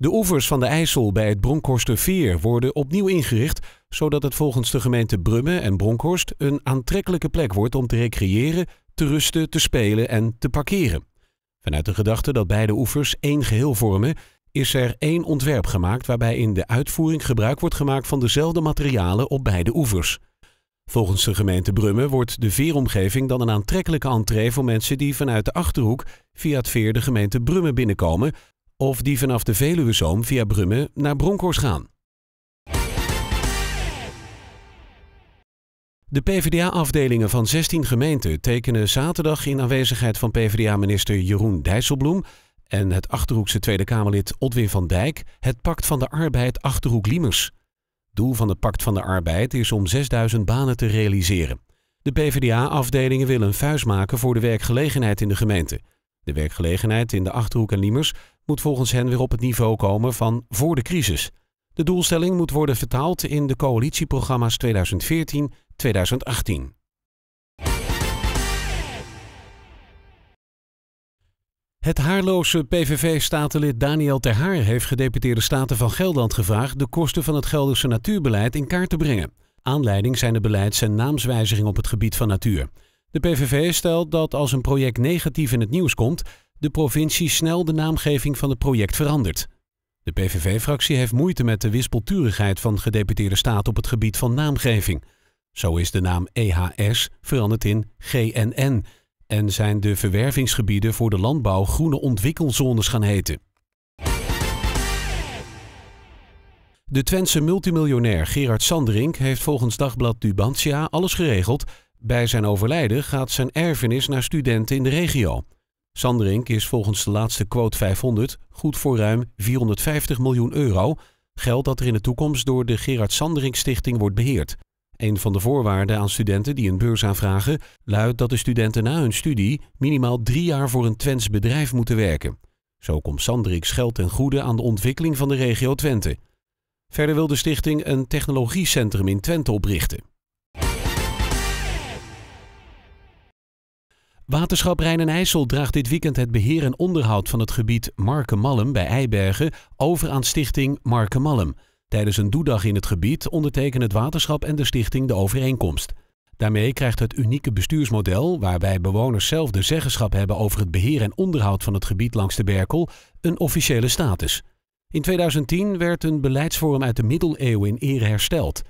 De oevers van de IJssel bij het Bronkhorsterveer worden opnieuw ingericht, zodat het volgens de gemeente Brummen en Bronkhorst een aantrekkelijke plek wordt om te recreëren, te rusten, te spelen en te parkeren. Vanuit de gedachte dat beide oevers één geheel vormen, is er één ontwerp gemaakt waarbij in de uitvoering gebruik wordt gemaakt van dezelfde materialen op beide oevers. Volgens de gemeente Brummen wordt de veeromgeving dan een aantrekkelijke entree voor mensen die vanuit de achterhoek via het veer de gemeente Brummen binnenkomen, of die vanaf de Veluwezoom via Brummen naar Bronkhorst gaan. De PvdA-afdelingen van 16 gemeenten tekenen zaterdag in aanwezigheid van PvdA-minister Jeroen Dijsselbloem en het Achterhoekse Tweede Kamerlid Odwin van Dijk het Pact van de Arbeid Achterhoek Liemers. Doel van het Pact van de Arbeid is om 6000 banen te realiseren. De PvdA-afdelingen willen een vuist maken voor de werkgelegenheid in de gemeente. De werkgelegenheid in de Achterhoek en Liemers moet volgens hen weer op het niveau komen van voor de crisis. De doelstelling moet worden vertaald in de coalitieprogramma's 2014-2018. Het haarloze PVV-statenlid Daniel Ter Haar heeft gedeputeerde staten van Gelderland gevraagd de kosten van het Gelderse natuurbeleid in kaart te brengen. Aanleiding zijn de beleids- en naamswijziging op het gebied van natuur. De PVV stelt dat als een project negatief in het nieuws komt, de provincie snel de naamgeving van het project verandert. De PVV-fractie heeft moeite met de wispelturigheid van gedeputeerde staat op het gebied van naamgeving. Zo is de naam EHS veranderd in GNN en zijn de verwervingsgebieden voor de landbouw groene ontwikkelzones gaan heten. De Twentse multimiljonair Gerard Sanderink heeft volgens dagblad Dubantia alles geregeld. Bij zijn overlijden gaat zijn erfenis naar studenten in de regio. Sanderink is volgens de laatste quote 500 goed voor ruim 450 miljoen euro, geld dat er in de toekomst door de Gerard Sanderink Stichting wordt beheerd. Een van de voorwaarden aan studenten die een beurs aanvragen luidt dat de studenten na hun studie minimaal drie jaar voor een Twents bedrijf moeten werken. Zo komt Sanderinks geld ten goede aan de ontwikkeling van de regio Twente. Verder wil de stichting een technologiecentrum in Twente oprichten. Waterschap Rijn en IJssel draagt dit weekend het beheer en onderhoud van het gebied Markenmalm bij Eibergen over aan stichting Markenmalm. Tijdens een doedag in het gebied ondertekenen het waterschap en de stichting de overeenkomst. Daarmee krijgt het unieke bestuursmodel, waarbij bewoners zelf de zeggenschap hebben over het beheer en onderhoud van het gebied langs de Berkel, een officiële status. In 2010 werd een beleidsvorm uit de middeleeuwen in ere hersteld.